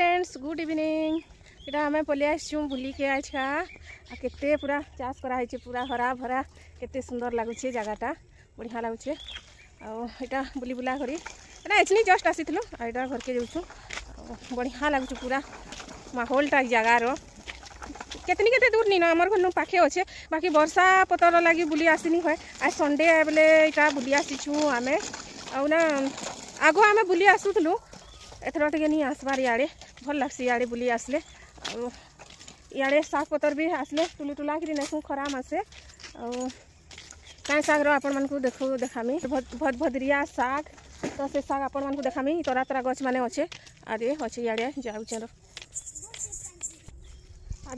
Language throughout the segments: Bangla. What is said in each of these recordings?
ফ্রেন্ডস গুড ইভিনিং এটা আমি পলি আসছু বুলিকে আছা আর কেতে পুরা চাষ করা হয়েছে পুরা হরা ভরা কেতে সুন্দর লাগুছে জায়গাটা বঢ়িয়া লাগুছে আইটা বুলি বুলা করি এটা এছনি জস্ট আসিলু আর এটা ঘরকে যাচ্ছু বঢ়িয়া লাগুছে পুরা মাহোলটা জায়গার কেতনি কেতে দূর নিন আমার ঘর পাখে অছে বাকি বর্ষা পতর লাগি বুলি আসিনি হয় আর সন্ডে বেলে এটা বুলি আসিছু আমি আউ না আগ আমি বুলি আসুলু एथर टे नहीं आसबार इे भल लग्सी इे बुले आसले इे शाग पतर भी आसले टुलू टुला कि नहीं खरा मसे कहीं शाग रख देख देखामी भद भद्रिया शाग तो से शाग आपण मूँ देखामी तरा तरा गच मैंने अच्छे आदि अच्छे इे जाऊ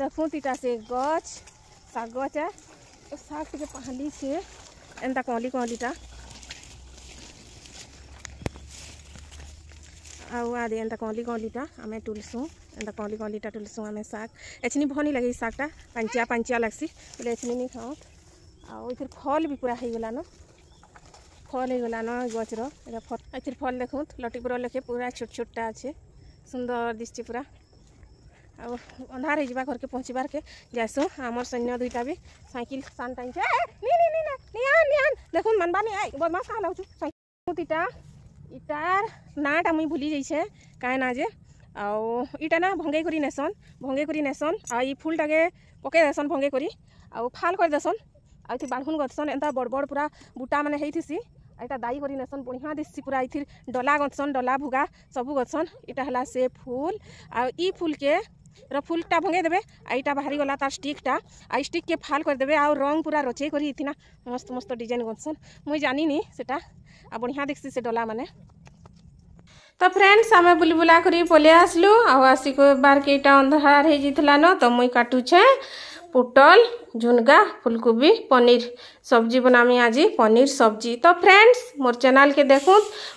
देखूँ से गच शाग गचा शाग तो टे पहाली से एंता कहली कहलीटा ଆଉ ଆଦି ଏନ୍ତା କଁଲି କଁଲିଟା ଆମେ ଟୁଲସୁଁ ଏନ୍ତା କଁଲି କଁଲିଟା ଟୁଲସୁଁ ଆମେ ଶାଗ ଏଛିନି ଭନି ଲାଗେ ଇ ଶାଗଟା ପାଞ୍ଚିଆ ପାଞ୍ଚିଆ ଲାଗ୍ସି ବୋଲେ ଏଛିନି ନି ଖାଉଁ ଆଉ ଏଥିରେ ଫଲ୍ ବି ପୁରା ହେଇଗଲାନ ଫଲ୍ ହେଇଗଲାନ ଗଛର ଏଇଟା ଫଲ୍ ଏଥିରେ ଫଲ୍ ଦେଖୁଁ ଲଟିପୁର ଲେଖେ ପୁରା ଛୋଟ ଛୋଟଟା ଅଛେ ସୁନ୍ଦର ଦିଶୁଛି ପୁରା ଆଉ ଅନ୍ଧାର ହେଇଯିବା ଘରକେ ପହଞ୍ଚିବାର୍କେ ଯାଏସୁଁ ଆମର ସୈନ୍ୟ ଦୁଇଟା ବି ସାଇକେଲ ସାନ୍ ଟାଇମ୍ ଦେଖୁନ୍ ମାନବାନି ବଦମାସ କାହା ଲାଗୁଛୁ ସାଇକେଲ ଦୁଇଟା ইটার নাটা মুই ভুলি যাইছে কায় না যে আও ইটা না ভঙ্গে করি নেসন ভঙ্গে করি নেসন আর এই ফুলটাকে পকে দেসন ভঙ্গে করি আও ফাল করে দেসন আর এটি বাঁধুন গঁথসন এটা বড় বড় পুরা বুটা মানে হয়েছি এটা দায়ী করে নেসন বঢ়িয়া দিছি পুরা এটির ডলা গছন ডলা ভুগা সবু গছন এটা হল সে ফুল আর ই ফুলকে ର ଫୁଲ୍ଟା ଭଙ୍ଗେଇ ଦେବେ ଆଇଟା ବାହାରିଗଲା ତାର ଷ୍ଟିକ୍ଟା ଆଇ ଷ୍ଟିକ୍କେ ଫାଲ୍ କରିଦେବେ ଆଉ ରଙ୍ଗ ପୁରା ରୋଚେଇ କରି ହେଇଥିନା ମସ୍ତ ମସ୍ତ ଡିଜାଇନ୍ ଗନ୍ସନ୍ ମୁଇଁ ଜାନିନି ସେଟା ଆଉ ବଢ଼ିଆ ଦେଖ୍ସି ସେ ଡଲାମାନେ ତ ଫ୍ରେଣ୍ଡସ୍ ଆମେ ବୁଲି ବୁଲା କରି ପଲେଇ ଆସିଲୁ ଆଉ ଆସିକି ବାହାରକେ ଏଇଟା ଅନ୍ଧାର ହେଇଯାଇଥିଲାନ ତ ମୁଇଁ କାଟୁଛେ पुटल झुनगा फुलकोबी पनीर सब्जी बनामी आज पनीर सब्जी तो फ्रेंड्स मोर चैनल के देख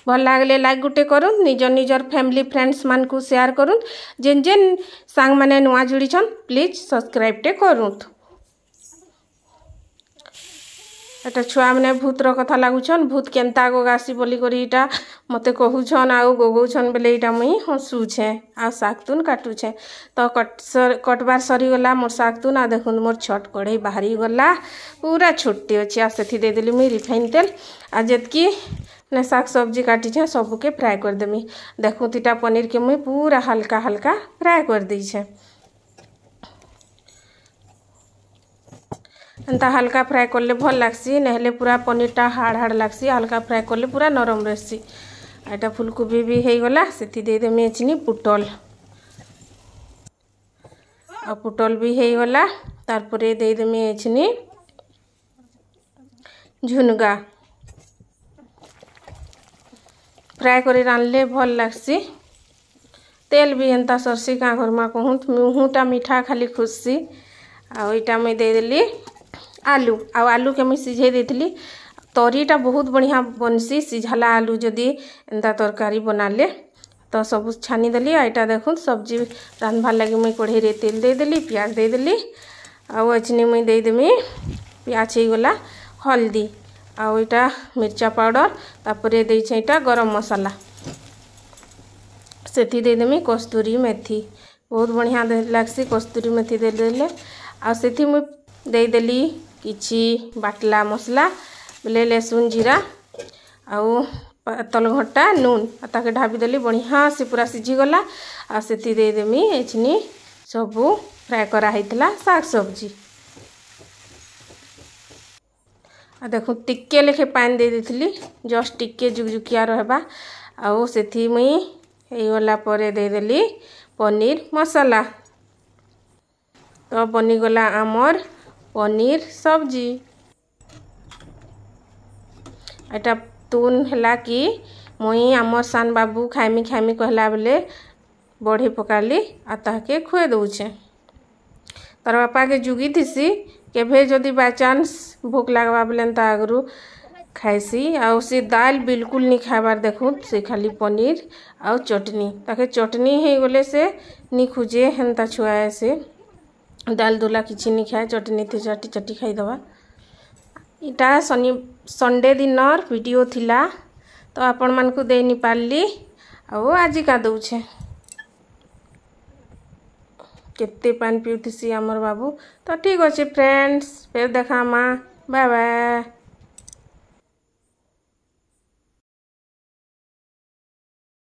भल लगे लाइक गोटे कर निजर निजर फैमिली फ्रेंड्स मान को सेयार कर जेन जेन सांग मैंने नुआ जोड़ीछन प्लीज सब्सक्राइबटे करूँ এটা ছুয়া মানে भूत কথা লাগুছন ভূত কেনতা আগ আসি বলি ମୋତେ କହୁଛନ୍ ଆଉ ଗୋଗଉଛନ୍ ବେଲେ ଏଇଟା ମୁଇଁ ହସୁଛେଁ ଆଉ ଶାଗ୍ ତୁନ୍ କାଟୁଛେଁ ତ କଟ୍ବାର୍ ସରିଗଲା ମୋର୍ ଶାଗ୍ ତୁନ୍ ଆଉ ଦେଖୁନ୍ ମୋର୍ ଛଟ୍ କଢ଼େଇ ବାହାରିଗଲା ପୁରା ଛୋଟଟେ ଅଛି ଆଉ ସେଥି ଦେଇଦେଲି ମୁଇଁ ରିଫାଇନ୍ ତେଲ୍ ଆଉ ଯେତ୍କି ନେ ଶାଗ୍ ସବ୍ଜି କାଟିଛେଁ ସବୁକେ ଫ୍ରାଏ କରିଦେମି ଦେଖୁନ୍ ଇଟା ପନିର୍କେ ମୁଇଁ ପୁରା ହାଲ୍କା ହାଲ୍କା ଫ୍ରାଏ କରିଦେଇଛେଁ ଏନ୍ତା ହାଲ୍କା ଫ୍ରାଏ କଲେ ଭଲ୍ ଲାଗ୍ସି ନହେଲେ ପୁରା ପନିର୍ଟା ହାର୍ଡ଼ ହାର୍ଡ଼ ଲାଗ୍ସି ହାଲ୍କା ଫ୍ରାଏ କଲେ ପୁରା ନରମ ରହେସି ଏଇଟା ଫୁଲକୋବି ବି ହେଇଗଲା ସେଥି ଦେଇଦେମି ଚିନି ପୋଟଲ ଆଉ ପୋଟଲ ବି ହେଇଗଲା ତାପରେ ଦେଇଦେମି ଚିନି ଝୁନଗା ଫ୍ରାଏ କରି ରାନ୍ଧିଲେ ଭଲ ଲାଗ୍ସି তেল বি এন্তা সরষি গাঁ ঘরমা কহুন মুহুটা মিঠা খালি খুশি আইটা মুই দিয়ে দেলি আলু আলু কে মুই সিঝাই দিয়েছিলি ତରିଟା ବହୁତ ବଢ଼ିଆ ବନ୍ସି ସିଝାଲା ଆଲୁ ଯଦି ଏନ୍ତା ତରକାରୀ ବନାଲେ ତ ସବୁ ଛାନିଦେଲି ଆଉ ଏଇଟା ଦେଖୁନ୍ ସବ୍ଜି ରାନ୍ଧବାର୍ ଲାଗି ମୁଇଁ କଢ଼େଇରେ ତେଲ ଦେଇଦେଲି ପିଆଜ ଦେଇଦେଲି ଆଉ ଅଛିନି ମୁଇଁ ଦେଇଦେମି ପିଆଜ ହେଇଗଲା ହଳଦୀ ଆଉ ଏଇଟା ମିର୍ଚା ପାଉଡ଼ର ତାପରେ ଦେଇଛେ ଏଇଟା ଗରମ ମସଲା ସେଠି ଦେଇଦେମି କସ୍ତୁରୀ ମେଥି ବହୁତ ବଢ଼ିଆ ଲାଗ୍ସି କସ୍ତୁରୀ ମେଥି ଦେଇଦେଲେ ଆଉ ସେଠି ମୁଇଁ ଦେଇଦେଲି କିଛି ବାଟଲା ମସଲା बोले लेसुन जीरा आउ पतल घटा नून ताके ढाबी देली बढ़िया से पूरा सीझीगला आतीदेमी ये सब फ्राए कराही साग सब्जी देख टिके लेखे पान दे दे जस्ट टिके जुगजुकिया रहा आती मुई देदेली पनीर मसाला तो बनीगला आमर पनीर सब्जी ଏଇଟା ତୁନ୍ ହେଲା କି ମୁଇଁ ଆମର୍ ସାନ୍ ବାବୁ ଖାଇମି ଖାଇମି କହିଲା ବେଲେ ବଢ଼ି ପକାଲି ଆଉ ତାହାକେ ଖୁଏ ଦଉଛେ ତାର୍ ବାପାକେ ଯୁଗିଥିସି କେଭେ ଯଦି ବାଇଚାନ୍ସ ଭୋକ୍ ଲାଗ୍ବା ବେଲେ ଏନ୍ତା ଆଗରୁ ଖାଇସି ଆଉ ସେ ଦାଲ୍ ବିଲକୁଲ୍ ନି ଖାଇବାର୍ ଦେଖୁନ୍ ସେ ଖାଲି ପନିର୍ ଆଉ ଚଟ୍ନି ତାକେ ଚଟ୍ନି ହେଇଗଲେ ସେ ନି ଖୁଜେ ହେନ୍ତା ଛୁଆ ସେ ଡାଲ୍ ଦୁଲା କିଛି ନି ଖାଏ ଚଟ୍ନି ଥି ଚାଟି ଚାଟି ଖାଇଦେବା ଇଟା ଶନି ସଣ୍ଡେ ଦିନର ଭିଡ଼ିଓ ଥିଲା ତ ଆପଣମାନଙ୍କୁ ଦେଇନି ପାରିଲି ଆଉ ଆଜିକା ଦେଉଛେ କେତେ ପାଣି ପିଉଥିସି ଆମର ବାବୁ ତ ଠିକ୍ ଅଛି ଫ୍ରେଣ୍ଡସ୍ ଫେର୍ ଦେଖାମା ବାଏ ବାଏ